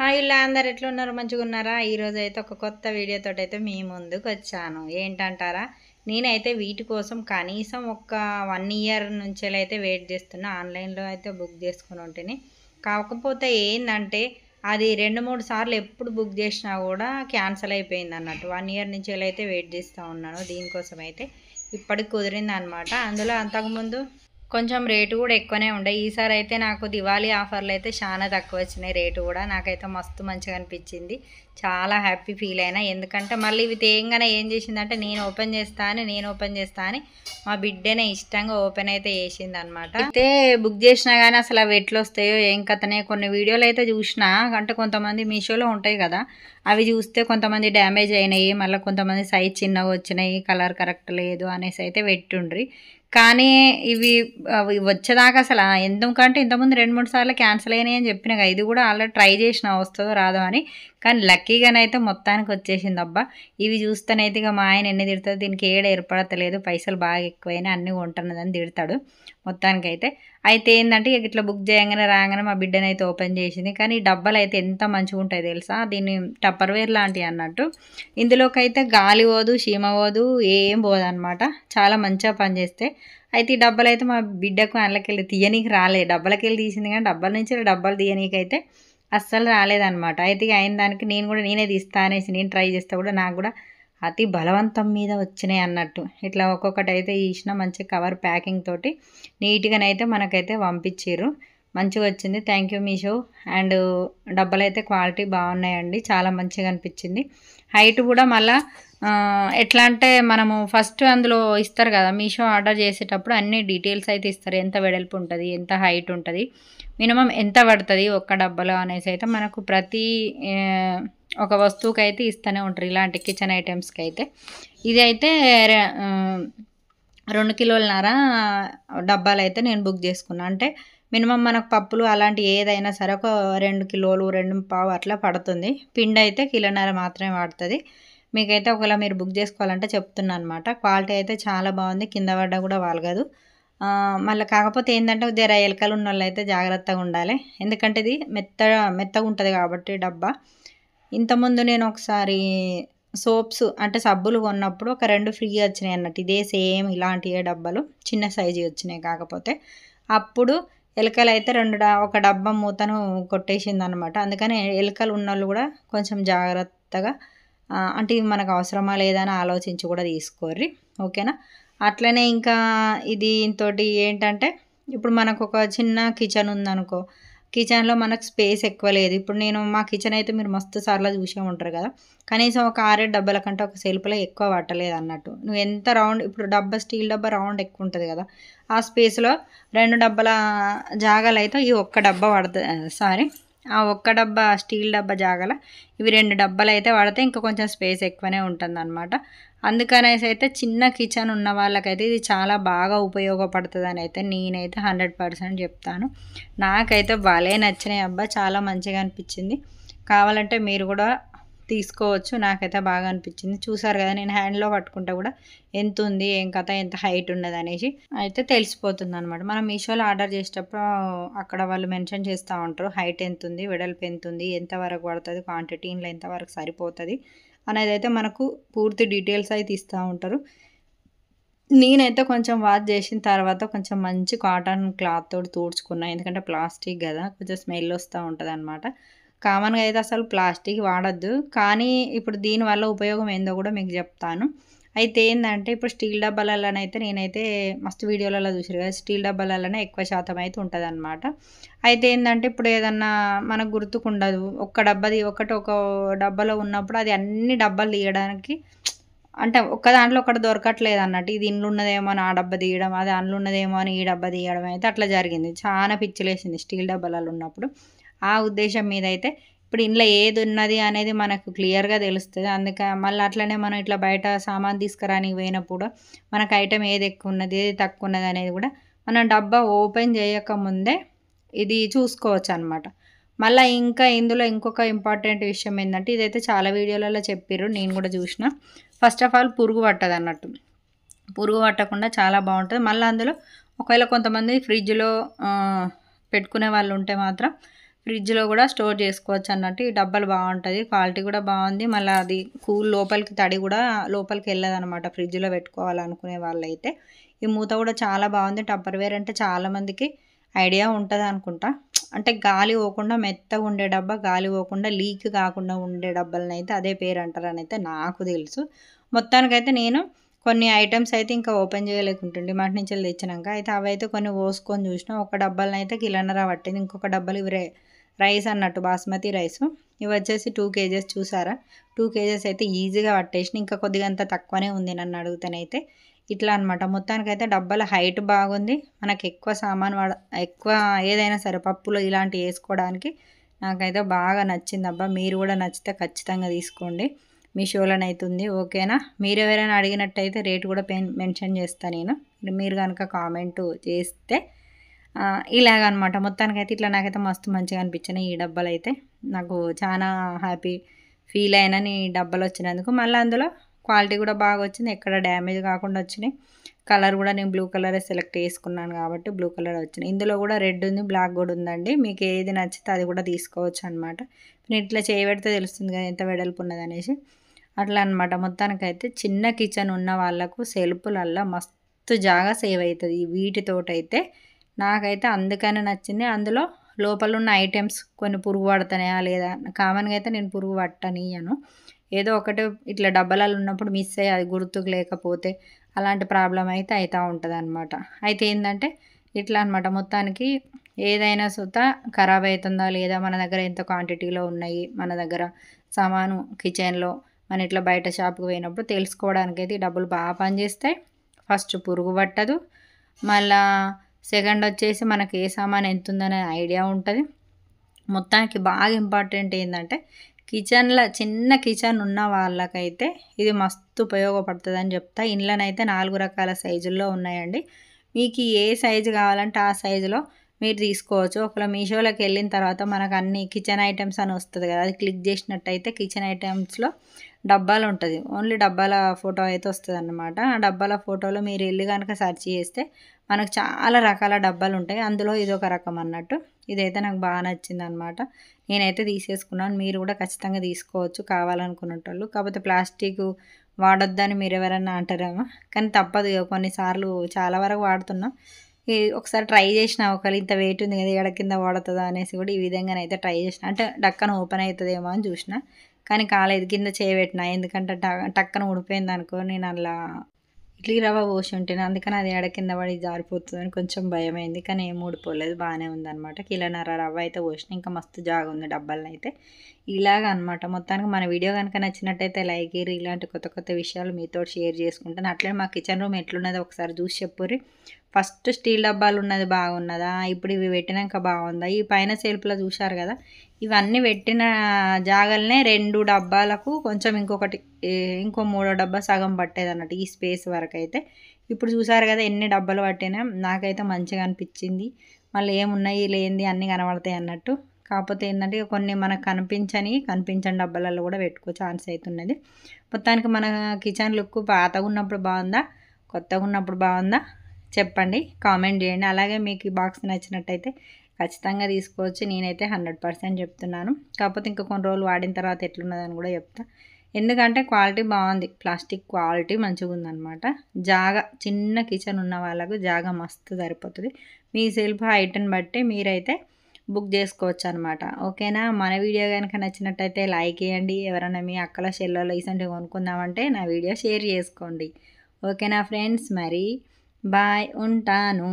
hi ఇలా అందరు ఎట్లున్నారు మంచిగా ఉన్నారా ఈరోజు అయితే ఒక కొత్త వీడియోతో అయితే మీ ముందుకు వచ్చాను ఏంటంటారా నేనైతే వీటి కోసం కనీసం ఒక వన్ ఇయర్ నుంచి అయితే వెయిట్ చేస్తున్నా ఆన్లైన్లో అయితే బుక్ చేసుకుని ఉంటేనే కాకపోతే ఏంటంటే అది రెండు మూడు సార్లు ఎప్పుడు బుక్ చేసినా కూడా క్యాన్సిల్ అయిపోయింది అన్నట్టు వన్ ఇయర్ నుంచి అయితే వెయిట్ చేస్తూ ఉన్నాను దీనికోసం అయితే ఇప్పటికి కుదిరింది అనమాట అందులో అంతకుముందు కొంచెం రేటు కూడా ఎక్కువనే ఉండే ఈసారి అయితే నాకు దివాళీ ఆఫర్లు అయితే చాలా తక్కువ వచ్చినాయి రేటు కూడా నాకైతే మస్తు మంచిగా అనిపించింది చాలా హ్యాపీ ఫీల్ అయినా ఎందుకంటే మళ్ళీ ఇవి తేయంగానే ఏం చేసిందంటే నేను ఓపెన్ చేస్తాను నేను ఓపెన్ చేస్తాను మా బిడ్డనే ఇష్టంగా ఓపెన్ అయితే వేసింది అనమాట అయితే బుక్ చేసినా కానీ అసలు అవి ఎట్లొస్తాయో ఏం కథనే కొన్ని వీడియోలు అయితే చూసినా అంటే కొంతమంది మీషోలో ఉంటాయి కదా అవి చూస్తే కొంతమంది డ్యామేజ్ అయినాయి మళ్ళీ కొంతమంది సైజ్ చిన్నగా వచ్చినాయి కలర్ కరెక్ట్ లేదు అనేసి అయితే పెట్టుండ్రి కానీ ఇవి వచ్చేదాకా అసలు ఎందుకంటే ఇంతకుముందు రెండు మూడు సార్లు క్యాన్సిల్ అయినాయి అని చెప్పిన ఇది కూడా ఆల్రెడీ ట్రై చేసిన వస్తుందో రాదో అని కానీ లక్కీగానైతే మొత్తానికి వచ్చేసింది అబ్బా ఇవి చూస్తేనైతే ఇక మా ఆయన ఎన్ని తిడతాడు దీనికి ఏడ ఏర్పడతలేదు పైసలు బాగా ఎక్కువైనా అన్నీ ఉంటున్నదని తిడతాడు మొత్తానికైతే అయితే ఏంటంటే ఇక ఇట్లా బుక్ చేయగానే రాగానే మా బిడ్డనైతే ఓపెన్ చేసింది కానీ ఈ డబ్బాలు అయితే ఎంత మంచిగా ఉంటాయి తెలుసా దీన్ని టప్పర్వేర్ లాంటివి అన్నట్టు ఇందులోకైతే గాలి పోదు సీమ పోదు ఏం పోదనమాట చాలా మంచిగా పనిచేస్తే అయితే ఈ డబ్బాలు అయితే మా బిడ్డకు అందులోకి వెళ్ళి తీయనీకి రాలేదు డబ్బాలకి వెళ్ళి తీసింది కానీ డబ్బాల నుంచి డబ్బాలు తీయనీకైతే అస్సలు రాలేదనమాట అయితే అయిన దానికి నేను కూడా నేనే తీస్తా అనేసి నేను ట్రై చేస్తే కూడా నాకు కూడా అతి బలవంతం మీద వచ్చినాయి అన్నట్టు ఇట్లా ఒక్కొక్కటి అయితే ఇచ్చిన మంచి కవర్ ప్యాకింగ్ తోటి నీట్గానైతే మనకైతే పంపించారు మంచిగా వచ్చింది థ్యాంక్ యూ మీషో అండ్ డబ్బలు అయితే క్వాలిటీ బాగున్నాయండి చాలా మంచిగా అనిపించింది హైట్ కూడా మళ్ళా ఎట్లా అంటే మనము ఫస్ట్ అందులో ఇస్తారు కదా మీషో ఆర్డర్ చేసేటప్పుడు అన్ని డీటెయిల్స్ అయితే ఇస్తారు ఎంత వెడల్పు ఉంటుంది ఎంత హైట్ ఉంటుంది మినిమం ఎంత పడుతుంది ఒక్క డబ్బాలో అనేసి అయితే మనకు ప్రతి ఒక వస్తువుకి అయితే ఇస్తూనే ఉంటారు ఇలాంటి కిచెన్ ఐటమ్స్కి అయితే ఇది అయితే రెండు కిలోలన్నర డబ్బాలు అయితే నేను బుక్ చేసుకున్నాను అంటే మినిమం మనకు పప్పులు అలాంటి ఏదైనా సరే ఒక రెండు కిలోలు రెండు పావు అట్లా పడుతుంది పిండి అయితే కిలోన్నర మాత్రమే పడుతుంది మీకైతే ఒకవేళ మీరు బుక్ చేసుకోవాలంటే చెప్తున్నాను అనమాట క్వాలిటీ అయితే చాలా బాగుంది కింద పడ్డ కూడా వాలగదు మళ్ళీ కాకపోతే ఏంటంటే జర ఎలకలు ఉన్న అయితే జాగ్రత్తగా ఉండాలి ఎందుకంటే ఇది మెత్త మెత్తగా ఉంటుంది కాబట్టి డబ్బా ఇంతకుముందు నేను ఒకసారి సోప్స్ అంటే సబ్బులు కొన్నప్పుడు ఒక రెండు ఫ్రీ వచ్చినాయి అన్నట్టు ఇదే సేమ్ ఇలాంటివే డబ్బాలు చిన్న సైజు వచ్చినాయి కాకపోతే అప్పుడు ఎలకలు అయితే రెండు ఒక డబ్బా మూతను కొట్టేసింది అనమాట అందుకని ఎలుకలు ఉన్నోళ్ళు కూడా కొంచెం జాగ్రత్తగా అంటే ఇవి మనకు అవసరమా లేదా అని ఆలోచించి కూడా తీసుకోర్రి ఓకేనా అట్లనే ఇంకా ఇది ఇంతటి ఏంటంటే ఇప్పుడు మనకు ఒక చిన్న కిచెన్ ఉందనుకో కిచెన్లో మనకు స్పేస్ ఎక్కువ లేదు ఇప్పుడు నేను మా కిచెన్ అయితే మీరు మస్తు సార్లు చూసే ఉంటారు కదా కనీసం ఒక ఆరేడు డబ్బాల కంటే ఒక సెల్ఫ్లో ఎక్కువ పట్టలేదు అన్నట్టు నువ్వు ఎంత రౌండ్ ఇప్పుడు డబ్బా స్టీల్ డబ్బా రౌండ్ ఎక్కువ ఉంటుంది కదా ఆ స్పేస్లో రెండు డబ్బాల జాగాలు అయితే ఈ ఒక్క డబ్బా పడుతుంది సారీ ఆ ఒక్క డబ్బా స్టీల్ డబ్బా జాగల ఇవి రెండు డబ్బాలు అయితే వాడితే ఇంకా కొంచెం స్పేస్ ఎక్కువనే ఉంటుంది అనమాట అందుకనేసి అయితే చిన్న కిచెన్ ఉన్న వాళ్ళకైతే ఇది చాలా బాగా ఉపయోగపడుతుందని అయితే నేనైతే హండ్రెడ్ పర్సెంట్ చెప్తాను నాకైతే భలే నచ్చినాయి అబ్బా చాలా మంచిగా అనిపించింది కావాలంటే మీరు కూడా తీసుకోవచ్చు నాకైతే బాగా అనిపించింది చూసారు కదా నేను హ్యాండ్లో పట్టుకుంటే కూడా ఎంత ఉంది ఏం కథ ఎంత హైట్ ఉన్నది అనేసి అయితే తెలిసిపోతుంది అనమాట మనం మీషోలో ఆర్డర్ చేసేటప్పుడు అక్కడ వాళ్ళు మెన్షన్ చేస్తూ ఉంటారు హైట్ ఎంత ఉంది వెడల్పు ఎంత ఉంది ఎంతవరకు పడుతుంది క్వాంటిటీ ఇంట్లో ఎంతవరకు సరిపోతుంది అనేది అయితే మనకు పూర్తి డీటెయిల్స్ అయితే ఇస్తూ ఉంటారు నేనైతే కొంచెం వాష్ చేసిన తర్వాత కొంచెం మంచి కాటన్ క్లాత్ తోటి తూడ్చుకున్నా ఎందుకంటే ప్లాస్టిక్ కదా కొంచెం స్మెల్ వస్తూ ఉంటుంది అనమాట కామన్గా అయితే అసలు ప్లాస్టిక్ వాడద్దు కానీ ఇప్పుడు దీనివల్ల ఉపయోగం ఏందో కూడా మీకు చెప్తాను అయితే ఏంటంటే ఇప్పుడు స్టీల్ డబ్బాలలోనైతే నేనైతే మస్తు వీడియోలలో చూసారు కదా స్టీల్ డబ్బాలలోనే ఎక్కువ శాతం అయితే ఉంటుంది అనమాట అయితే ఏంటంటే ఇప్పుడు ఏదన్నా మనకు గుర్తుకుండదు ఒక్క డబ్బాది ఒకటి ఒక డబ్బాలో ఉన్నప్పుడు అది అన్ని డబ్బాలు తీయడానికి అంటే ఒక్క దాంట్లో ఒకటి దొరకట్లేదు అన్నట్టు ఇది ఇండ్లు ఉన్నదేమో అని ఆ డబ్బా తీయడం అది అందులో ఉన్నదేమో అని ఈ డబ్బా తీయడం అయితే అట్లా జరిగింది చాలా పిచ్చిలేసింది స్టీల్ డబ్బాలలో ఉన్నప్పుడు ఆ ఉద్దేశం మీద అయితే ఇప్పుడు ఇంట్లో ఏది ఉన్నది అనేది మనకు క్లియర్గా తెలుస్తుంది అందుకే మళ్ళీ అట్లనే మనం ఇట్లా బయట సామాన్ తీసుకురానికి పోయినప్పుడు మనకు ఐటెం ఏది ఎక్కువ ఉన్నది ఏది తక్కువ ఉన్నది అనేది కూడా మనం డబ్బా ఓపెన్ చేయకముందే ఇది చూసుకోవచ్చు అనమాట మళ్ళీ ఇంకా ఇందులో ఇంకొక ఇంపార్టెంట్ విషయం ఏంటంటే ఇదైతే చాలా వీడియోలలో చెప్పారు నేను కూడా చూసిన ఫస్ట్ ఆఫ్ ఆల్ పురుగు పట్టదు అన్నట్టు పురుగు పట్టకుండా చాలా బాగుంటుంది మళ్ళీ అందులో ఒకవేళ కొంతమంది ఫ్రిడ్జ్లో పెట్టుకునే వాళ్ళు ఉంటే మాత్రం ఫ్రిడ్జ్లో కూడా స్టోర్ చేసుకోవచ్చు అన్నట్టు ఈ డబ్బాలు బాగుంటుంది క్వాలిటీ కూడా బాగుంది మళ్ళీ అది కూల్ లోపలికి తడి కూడా లోపలికి వెళ్ళదనమాట ఫ్రిడ్జ్లో పెట్టుకోవాలనుకునే వాళ్ళైతే ఈ మూత కూడా చాలా బాగుంది వేర్ అంటే చాలామందికి ఐడియా ఉంటుంది అనుకుంటా అంటే గాలి పోకుండా మెత్తగా ఉండే డబ్బా గాలి పోకుండా లీక్ కాకుండా ఉండే డబ్బాలని అయితే అదే పేరు అంటారని అయితే నాకు తెలుసు మొత్తానికైతే నేను కొన్ని ఐటమ్స్ అయితే ఇంకా ఓపెన్ చేయలేకుంటుండే మాట నుంచి తెచ్చినాక అయితే అవైతే కొన్ని పోసుకొని చూసినా ఒక డబ్బాలని అయితే కిలనరా పట్టింది ఇంకొక డబ్బాలు ఇవి రైస్ అన్నట్టు బాస్మతి రైస్ ఇవి వచ్చేసి టూ కేజెస్ చూసారా టూ కేజెస్ అయితే ఈజీగా పట్టేసిన ఇంకా కొద్దిగా అంత తక్కువనే ఉంది నన్ను అడుగుతానైతే ఇట్లా అనమాట మొత్తానికైతే డబ్బాల హైట్ బాగుంది మనకు ఎక్కువ సామాన్ వాడ ఎక్కువ ఏదైనా సరే పప్పులు ఇలాంటివి వేసుకోవడానికి నాకైతే బాగా నచ్చింది అబ్బా మీరు కూడా నచ్చితే ఖచ్చితంగా తీసుకోండి మీ షోలో ఉంది ఓకేనా మీరు ఎవరైనా అడిగినట్టయితే రేటు కూడా మెన్షన్ చేస్తాను నేను మీరు కనుక కామెంటు చేస్తే ఇలాగ మొత్తానికి మొత్తానికైతే ఇట్లా నాకైతే మస్తు మంచిగా అనిపించినాయి ఈ డబ్బాలు అయితే నాకు చాలా హ్యాపీ ఫీల్ అయినని డబ్బాలు వచ్చినందుకు మళ్ళీ అందులో క్వాలిటీ కూడా బాగా వచ్చింది ఎక్కడ డ్యామేజ్ కాకుండా వచ్చినాయి కలర్ కూడా నేను బ్లూ కలరే సెలెక్ట్ చేసుకున్నాను కాబట్టి బ్లూ కలర్ వచ్చినాయి ఇందులో కూడా రెడ్ ఉంది బ్లాక్ కూడా ఉందండి మీకు ఏది నచ్చితే అది కూడా తీసుకోవచ్చు అనమాట నేను ఇట్లా చేయబెడితే తెలుస్తుంది కదా ఎంత వెడల్పు ఉన్నదనేసి అట్లా అనమాట మొత్తానికైతే చిన్న కిచెన్ ఉన్న వాళ్ళకు సెల్పులల్లో మస్తు జాగా సేవ్ అవుతుంది వీటితోటైతే నాకైతే అందుకనే నచ్చింది అందులో లోపల ఉన్న ఐటమ్స్ కొన్ని పురుగు పడతాయా లేదా కామన్గా అయితే నేను పురుగు పట్టనియను ఏదో ఒకటి ఇట్లా డబ్బాలలో ఉన్నప్పుడు మిస్ అయ్యి అది గుర్తుకు లేకపోతే అలాంటి ప్రాబ్లం అయితే అవుతూ ఉంటుంది అనమాట అయితే ఏంటంటే ఇట్లా అనమాట మొత్తానికి ఏదైనా సుత ఖరాబ్ అవుతుందా లేదా మన దగ్గర ఎంత క్వాంటిటీలో ఉన్నాయి మన దగ్గర సామాను కిచెన్లో మన ఇట్లా బయట షాప్కి పోయినప్పుడు తెలుసుకోవడానికి అయితే డబ్బులు బాగా పనిచేస్తాయి ఫస్ట్ పురుగు పట్టదు మళ్ళీ సెకండ్ వచ్చేసి మనకి ఏ సామాన్ ఎంత ఉందనే ఐడియా ఉంటుంది మొత్తానికి బాగా ఇంపార్టెంట్ ఏంటంటే కిచెన్లో చిన్న కిచెన్ ఉన్న వాళ్ళకైతే ఇది మస్తు ఉపయోగపడుతుందని చెప్తా ఇండ్లనైతే నాలుగు రకాల సైజుల్లో ఉన్నాయండి మీకు ఏ సైజు కావాలంటే ఆ సైజులో మీరు తీసుకోవచ్చు ఒకవేళ మీషోలోకి వెళ్ళిన తర్వాత మనకు అన్ని కిచెన్ ఐటమ్స్ అని వస్తుంది కదా అది క్లిక్ చేసినట్టయితే కిచెన్ ఐటమ్స్లో డబ్బాలు ఉంటుంది ఓన్లీ డబ్బాల ఫోటో అయితే వస్తుంది అనమాట ఆ డబ్బాల ఫోటోలో మీరు వెళ్ళి కనుక సెర్చ్ చేస్తే మనకు చాలా రకాల డబ్బాలు ఉంటాయి అందులో ఇదొక రకం అన్నట్టు ఇదైతే నాకు బాగా నచ్చింది అనమాట నేనైతే తీసేసుకున్నాను మీరు కూడా ఖచ్చితంగా తీసుకోవచ్చు వాళ్ళు కాకపోతే ప్లాస్టిక్ వాడొద్దని మీరు ఎవరైనా అంటారేమో కానీ తప్పదు కొన్నిసార్లు చాలా వరకు వాడుతున్నాం ఒకసారి ట్రై చేసిన ఒకళ్ళు ఇంత వెయిట్ ఉంది కదా ఎడ కింద వాడుతుందా అనేసి కూడా ఈ విధంగానైతే ట్రై చేసిన అంటే డక్కన ఓపెన్ అవుతుందేమో అని చూసిన కానీ కాలేదు కింద చేయబెట్టిన ఎందుకంటే టక్కన ఉడిపోయింది అనుకో నేను అలా ఇడ్లీ రవ్వ పోసి ఉంటాను అందుకని అది ఎడ కింద పడి జారిపోతుందని కొంచెం భయమైంది కానీ ఏం ఊడిపోలేదు బాగానే ఉందనమాట కిలోన్నర రవ్వ అయితే పోసిన ఇంకా మస్తు జాగా ఉంది డబ్బాలను అయితే ఇలాగ అనమాట మొత్తానికి మన వీడియో కనుక నచ్చినట్టయితే లైక్ ఇలాంటి కొత్త కొత్త విషయాలు మీతో షేర్ చేసుకుంటాను అట్లనే మా కిచెన్ రూమ్ ఎట్లున్నదో ఒకసారి చూసి చెప్పుర్రి ఫస్ట్ స్టీల్ డబ్బాలు ఉన్నది బాగున్నదా ఇప్పుడు ఇవి పెట్టినాక బాగుందా ఈ పైన సెల్ఫ్లో చూశారు కదా ఇవన్నీ పెట్టిన జాగలనే రెండు డబ్బాలకు కొంచెం ఇంకొకటి ఇంకో మూడో డబ్బా సగం పట్టేది అన్నట్టు ఈ స్పేస్ వరకు అయితే ఇప్పుడు చూసారు కదా ఎన్ని డబ్బాలు పట్టినా నాకైతే మంచిగా అనిపించింది మళ్ళీ ఏమున్నాయి లేనిది అన్నీ కనబడతాయి అన్నట్టు కాకపోతే ఏంటంటే కొన్ని మనకు కనిపించని కనిపించని డబ్బాలలో కూడా పెట్టుకో ఛాన్స్ అవుతున్నది మొత్తానికి మన కిచెన్ లుక్ పాతగా ఉన్నప్పుడు బాగుందా కొత్తగా ఉన్నప్పుడు బాగుందా చెప్పండి కామెంట్ చేయండి అలాగే మీకు ఈ బాక్స్ నచ్చినట్టయితే ఖచ్చితంగా తీసుకోవచ్చు నేనైతే హండ్రెడ్ పర్సెంట్ చెప్తున్నాను కాకపోతే ఇంకా కొన్ని రోజులు వాడిన తర్వాత ఎట్లున్నదని కూడా చెప్తా ఎందుకంటే క్వాలిటీ బాగుంది ప్లాస్టిక్ క్వాలిటీ మంచిగా ఉందన్నమాట జాగా చిన్న కిచెన్ ఉన్న వాళ్ళకు జాగా మస్తు సరిపోతుంది మీ సెల్ఫ్ హైట్ని బట్టి మీరైతే బుక్ చేసుకోవచ్చు అనమాట ఓకేనా మన వీడియో కనుక నచ్చినట్టయితే లైక్ చేయండి ఎవరైనా మీ అక్కల షెల్లో రీసెంట్గా కొనుక్కుందామంటే నా వీడియో షేర్ చేసుకోండి ఓకేనా ఫ్రెండ్స్ మరి బాయ్ ఉంటాను